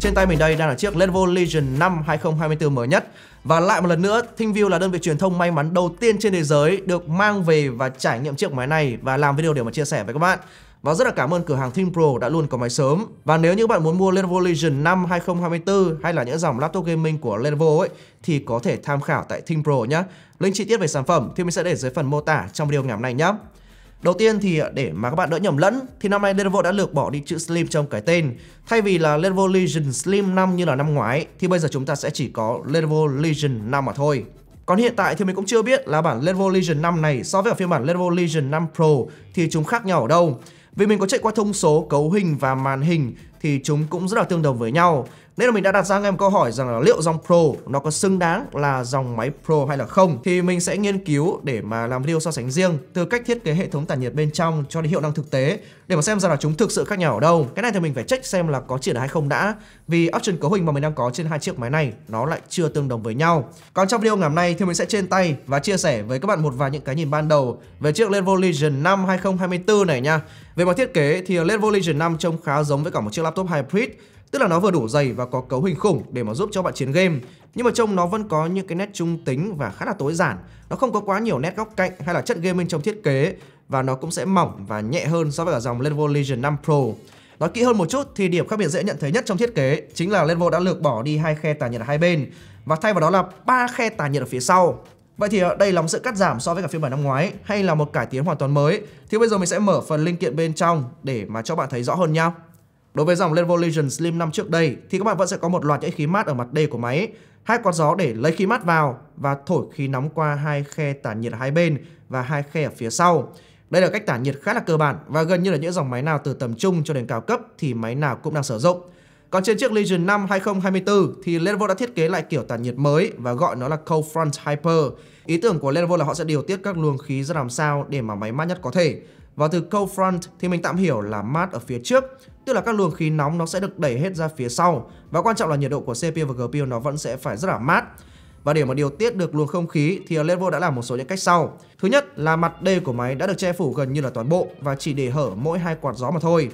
Trên tay mình đây đang là chiếc Lenovo Legion 5 2024 mới nhất. Và lại một lần nữa, ThinView là đơn vị truyền thông may mắn đầu tiên trên thế giới được mang về và trải nghiệm chiếc máy này và làm video để mà chia sẻ với các bạn. Và rất là cảm ơn cửa hàng Think đã luôn có máy sớm. Và nếu như bạn muốn mua Lenovo Legion 5 2024 hay là những dòng laptop gaming của Lenovo ấy thì có thể tham khảo tại Think nhé. Link chi tiết về sản phẩm thì mình sẽ để dưới phần mô tả trong video ngày hôm nay nhé. Đầu tiên thì để mà các bạn đỡ nhầm lẫn thì năm nay Lenovo đã lược bỏ đi chữ Slim trong cái tên. Thay vì là Lenovo Legion Slim 5 như là năm ngoái thì bây giờ chúng ta sẽ chỉ có Lenovo Legion 5 mà thôi. Còn hiện tại thì mình cũng chưa biết là bản Lenovo Legion 5 này so với phiên bản Lenovo Legion 5 Pro thì chúng khác nhau ở đâu. Vì mình có chạy qua thông số, cấu hình và màn hình thì chúng cũng rất là tương đồng với nhau. Nên là mình đã đặt ra ngay một câu hỏi rằng là liệu dòng Pro nó có xứng đáng là dòng máy Pro hay là không Thì mình sẽ nghiên cứu để mà làm video so sánh riêng Từ cách thiết kế hệ thống tản nhiệt bên trong cho đến hiệu năng thực tế Để mà xem rằng là chúng thực sự khác nhau ở đâu Cái này thì mình phải check xem là có triển hay không đã Vì option cấu hình mà mình đang có trên hai chiếc máy này nó lại chưa tương đồng với nhau Còn trong video ngày hôm nay thì mình sẽ trên tay và chia sẻ với các bạn một vài những cái nhìn ban đầu Về chiếc Lenovo Legion 5 2024 này nha Về mặt thiết kế thì Lenovo Legion 5 trông khá giống với cả một chiếc laptop hybrid Tức là nó vừa đủ dày và có cấu hình khủng để mà giúp cho bạn chiến game Nhưng mà trông nó vẫn có những cái nét trung tính và khá là tối giản Nó không có quá nhiều nét góc cạnh hay là chất gaming trong thiết kế Và nó cũng sẽ mỏng và nhẹ hơn so với cả dòng Lenovo Legion 5 Pro Nói kỹ hơn một chút thì điểm khác biệt dễ nhận thấy nhất trong thiết kế chính là Lenovo đã lược bỏ đi hai khe tản nhiệt ở hai bên và thay vào đó là ba khe tản nhiệt ở phía sau. Vậy thì ờ, đây là một sự cắt giảm so với cả phiên bản năm ngoái hay là một cải tiến hoàn toàn mới thì bây giờ mình sẽ mở phần linh kiện bên trong để mà cho bạn thấy rõ hơn nhau. Đối với dòng Lenovo Legion Slim năm trước đây thì các bạn vẫn sẽ có một loạt những khí mát ở mặt đê của máy, hai quạt gió để lấy khí mát vào và thổi khí nóng qua hai khe tản nhiệt hai bên và hai khe ở phía sau. Đây là cách tản nhiệt khá là cơ bản và gần như là những dòng máy nào từ tầm trung cho đến cao cấp thì máy nào cũng đang sử dụng. Còn trên chiếc Legion 5 2024 thì Lenovo đã thiết kế lại kiểu tản nhiệt mới và gọi nó là Cold Front Hyper. Ý tưởng của Lenovo là họ sẽ điều tiết các luồng khí ra làm sao để mà máy mát nhất có thể. Và từ cold front thì mình tạm hiểu là mát ở phía trước, tức là các luồng khí nóng nó sẽ được đẩy hết ra phía sau. Và quan trọng là nhiệt độ của CPU và GPU nó vẫn sẽ phải rất là mát. Và để mà điều tiết được luồng không khí thì Lenovo đã làm một số những cách sau. Thứ nhất là mặt D của máy đã được che phủ gần như là toàn bộ và chỉ để hở mỗi hai quạt gió mà thôi.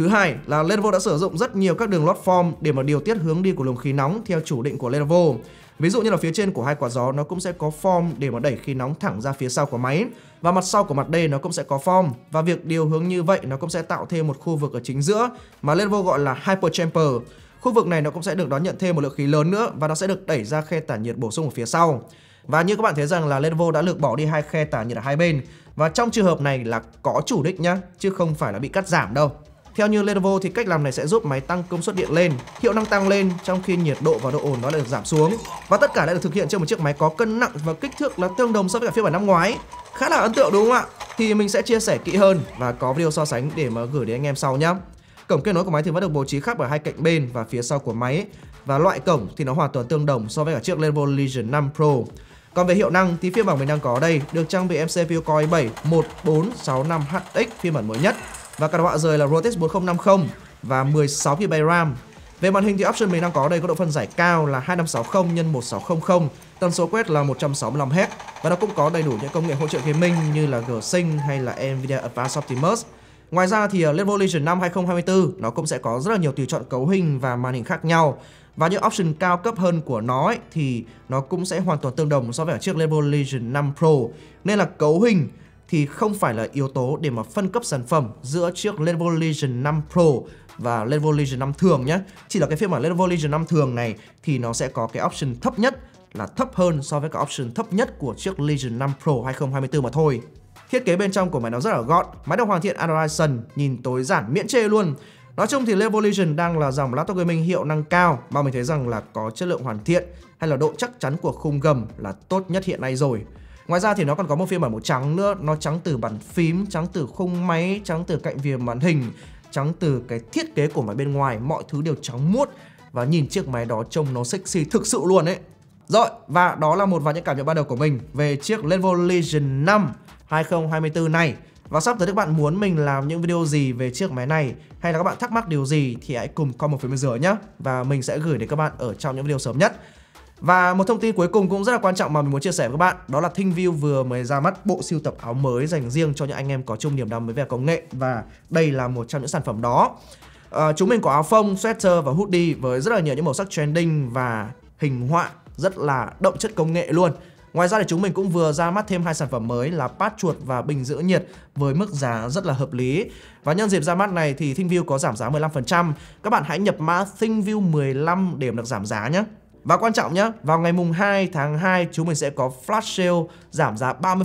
Thứ hai là Lenovo đã sử dụng rất nhiều các đường lót form để mà điều tiết hướng đi của luồng khí nóng theo chủ định của Lenovo. Ví dụ như là phía trên của hai quả gió nó cũng sẽ có form để mà đẩy khí nóng thẳng ra phía sau của máy và mặt sau của mặt đây nó cũng sẽ có form và việc điều hướng như vậy nó cũng sẽ tạo thêm một khu vực ở chính giữa mà Lenovo gọi là Hyper Chamber. Khu vực này nó cũng sẽ được đón nhận thêm một lượng khí lớn nữa và nó sẽ được đẩy ra khe tản nhiệt bổ sung ở phía sau. Và như các bạn thấy rằng là Lenovo đã lược bỏ đi hai khe tản nhiệt ở hai bên và trong trường hợp này là có chủ đích nhá chứ không phải là bị cắt giảm đâu. Theo như Lenovo thì cách làm này sẽ giúp máy tăng công suất điện lên, hiệu năng tăng lên trong khi nhiệt độ và độ ổn nó lại được giảm xuống. Và tất cả đã được thực hiện trên một chiếc máy có cân nặng và kích thước là tương đồng so với cả phiên bản năm ngoái. Khá là ấn tượng đúng không ạ? Thì mình sẽ chia sẻ kỹ hơn và có video so sánh để mà gửi đến anh em sau nhé. Cổng kết nối của máy thì vẫn được bố trí khác ở hai cạnh bên và phía sau của máy và loại cổng thì nó hoàn toàn tương đồng so với cả chiếc Lenovo Legion 5 Pro. Còn về hiệu năng thì phiên bản mình đang có đây được trang bị MCPU Core i7 1465 hx phiên bản mới nhất và card họa rời là Rotex 4050 và 16 GB RAM. Về màn hình thì option mình đang có đây có độ phân giải cao là 2560 x 1600, tần số quét là 165Hz và nó cũng có đầy đủ những công nghệ hỗ trợ gaming như là G-Sync hay là Nvidia Advanced Optimus. Ngoài ra thì Lenovo Legion 5 2024 nó cũng sẽ có rất là nhiều tùy chọn cấu hình và màn hình khác nhau. Và những option cao cấp hơn của nó ấy, thì nó cũng sẽ hoàn toàn tương đồng so với chiếc Lenovo Legion 5 Pro. Nên là cấu hình thì không phải là yếu tố để mà phân cấp sản phẩm giữa chiếc Lenovo Legion 5 Pro và Lenovo Legion 5 thường nhé. Chỉ là cái phiên bản Lenovo Legion 5 thường này thì nó sẽ có cái option thấp nhất là thấp hơn so với cái option thấp nhất của chiếc Legion 5 Pro 2024 mà thôi. Thiết kế bên trong của máy nó rất là gọn, máy được hoàn thiện Android Sun, nhìn tối giản miễn chê luôn. Nói chung thì Lenovo Legion đang là dòng laptop gaming hiệu năng cao mà mình thấy rằng là có chất lượng hoàn thiện hay là độ chắc chắn của khung gầm là tốt nhất hiện nay rồi. Ngoài ra thì nó còn có một phiên bản màu trắng nữa Nó trắng từ bàn phím, trắng từ khung máy, trắng từ cạnh viền màn hình Trắng từ cái thiết kế của máy bên ngoài Mọi thứ đều trắng muốt Và nhìn chiếc máy đó trông nó sexy thực sự luôn ấy Rồi, và đó là một vài những cảm nhận ban đầu của mình Về chiếc Lenovo Legion 5 2024 này và sắp tới các bạn muốn mình làm những video gì về chiếc máy này hay là các bạn thắc mắc điều gì thì hãy cùng comment phía bên dưới nhé. Và mình sẽ gửi đến các bạn ở trong những video sớm nhất. Và một thông tin cuối cùng cũng rất là quan trọng mà mình muốn chia sẻ với các bạn Đó là ThinkView vừa mới ra mắt bộ siêu tập áo mới dành riêng cho những anh em có chung niềm đam mê về công nghệ Và đây là một trong những sản phẩm đó à, Chúng mình có áo phông, sweater và hoodie với rất là nhiều những màu sắc trending và hình họa rất là động chất công nghệ luôn Ngoài ra thì chúng mình cũng vừa ra mắt thêm hai sản phẩm mới là pad chuột và bình giữ nhiệt với mức giá rất là hợp lý. Và nhân dịp ra mắt này thì ThinkView có giảm giá 15%. Các bạn hãy nhập mã ThinkView 15 để được giảm giá nhé. Và quan trọng nhé, vào ngày mùng 2 tháng 2 chúng mình sẽ có flash sale giảm giá 30%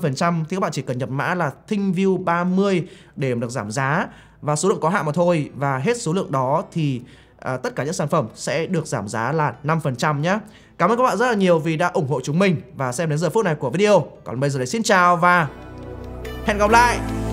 thì các bạn chỉ cần nhập mã là ThinkView 30 để được giảm giá và số lượng có hạn mà thôi và hết số lượng đó thì à, tất cả những sản phẩm sẽ được giảm giá là 5% nhé. Cảm ơn các bạn rất là nhiều vì đã ủng hộ chúng mình và xem đến giờ phút này của video. Còn bây giờ thì xin chào và hẹn gặp lại.